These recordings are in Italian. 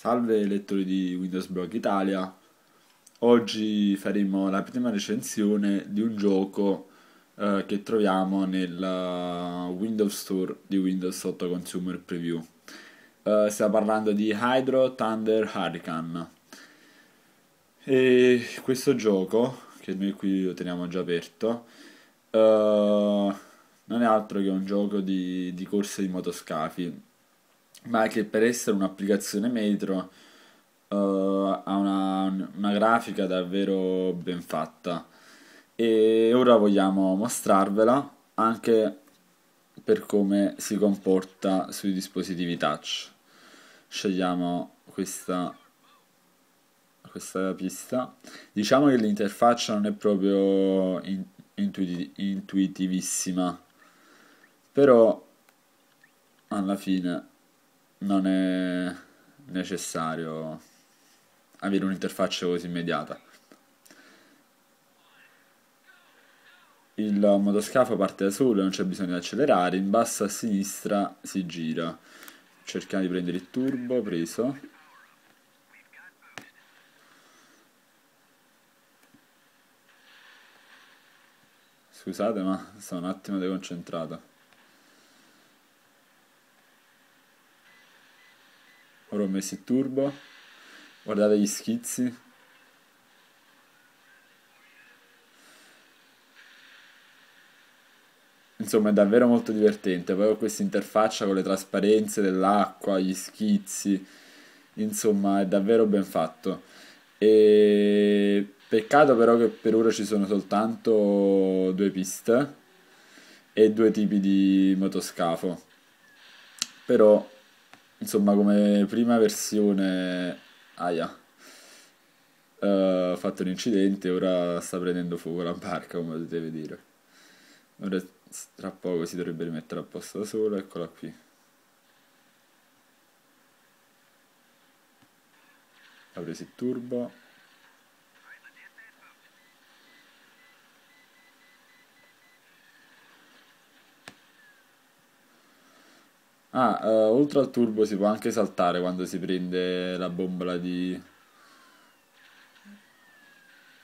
Salve lettori di Windows Blog Italia, oggi faremo la prima recensione di un gioco eh, che troviamo nel eh, Windows Store di Windows 8 Consumer Preview. Eh, stiamo parlando di Hydro Thunder Hurricane. E questo gioco, che noi qui lo teniamo già aperto, eh, non è altro che un gioco di, di corse di motoscafi ma che per essere un'applicazione metro uh, ha una, una grafica davvero ben fatta e ora vogliamo mostrarvela anche per come si comporta sui dispositivi touch scegliamo questa questa pista. Diciamo che l'interfaccia non è proprio in, intuiti, intuitivissima, però alla fine non è necessario avere un'interfaccia così immediata. Il motoscafo parte da solo, non c'è bisogno di accelerare, in basso a sinistra si gira. Cerchiamo di prendere il turbo, preso. Scusate ma sono un attimo deconcentrato. ho messo il turbo, guardate gli schizzi. Insomma è davvero molto divertente, poi ho questa interfaccia con le trasparenze dell'acqua, gli schizzi, insomma è davvero ben fatto. E... Peccato però che per ora ci sono soltanto due piste e due tipi di motoscafo. Però Insomma, come prima versione, aia, ha uh, eh, fatto un incidente, ora sta prendendo fuoco la barca, come potete dire. Ora tra poco si dovrebbe rimettere a posto da sola, eccola qui. Ha preso il turbo. Ah, eh, oltre al turbo si può anche saltare quando si prende la bombola di...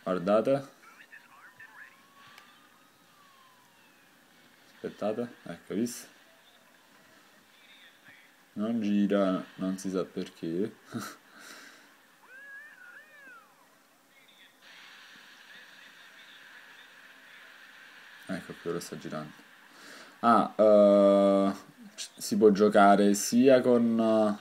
Guardate. Aspettate, ecco visto. Non gira, non si sa perché. ecco che ora sta girando. Ah, uh, si può giocare sia con,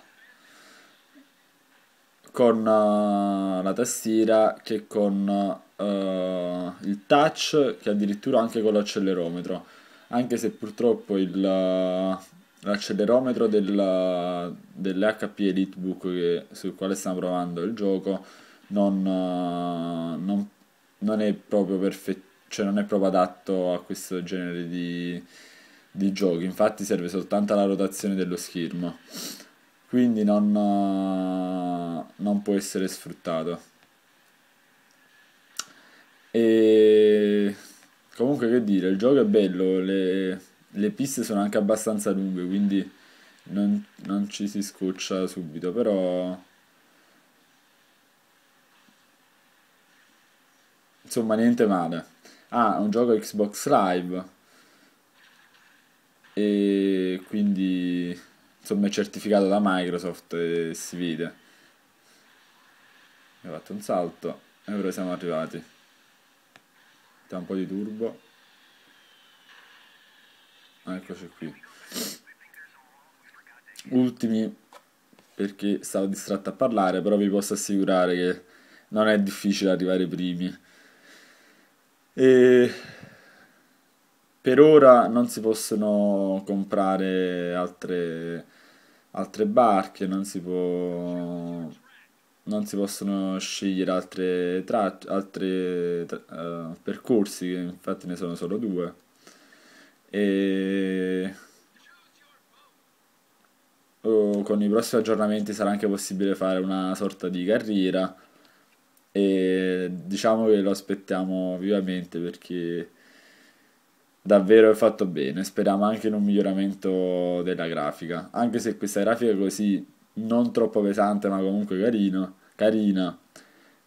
con eh, la tastiera che con uh, il touch che addirittura anche con l'accelerometro anche se purtroppo il, eh, l'accelerometro del, dell'HP Elitebook che, sul quale stiamo provando il gioco non, non, non è proprio perfetto cioè non è proprio adatto a questo genere di, di giochi, infatti serve soltanto la rotazione dello schermo, quindi non, eh, non può essere sfruttato. E comunque che dire, il gioco è bello, le, le piste sono anche abbastanza lunghe, quindi non, non ci si scoccia subito, però... Insomma, niente male. Ah, un gioco Xbox Live e quindi insomma è certificato da Microsoft e si vede. Ho fatto un salto e ora siamo arrivati. Mettiamo un po' di turbo. eccoci qui. Ultimi perché stavo distratto a parlare, però vi posso assicurare che non è difficile arrivare primi. E per ora non si possono comprare altre, altre barche, non si, può, non si possono scegliere altre, tra, altre tra, uh, percorsi, infatti ne sono solo due. E oh, con i prossimi aggiornamenti sarà anche possibile fare una sorta di carriera e diciamo che lo aspettiamo vivamente perché davvero è fatto bene. Speriamo anche in un miglioramento della grafica. Anche se questa grafica è così non troppo pesante, ma comunque carino, carina,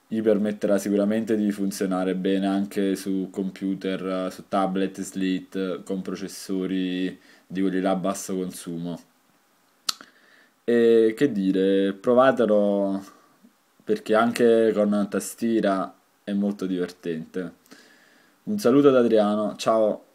gli permetterà sicuramente di funzionare bene anche su computer, su tablet, slit, con processori di quelli là a basso consumo. E che dire, provatelo perché anche con una tastiera è molto divertente. Un saluto da Adriano, ciao!